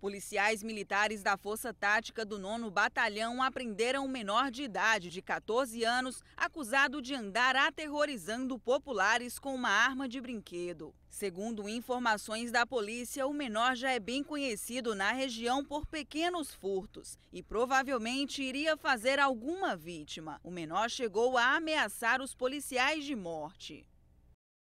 Policiais militares da Força Tática do 9 Batalhão aprenderam um menor de idade, de 14 anos, acusado de andar aterrorizando populares com uma arma de brinquedo. Segundo informações da polícia, o menor já é bem conhecido na região por pequenos furtos e provavelmente iria fazer alguma vítima. O menor chegou a ameaçar os policiais de morte.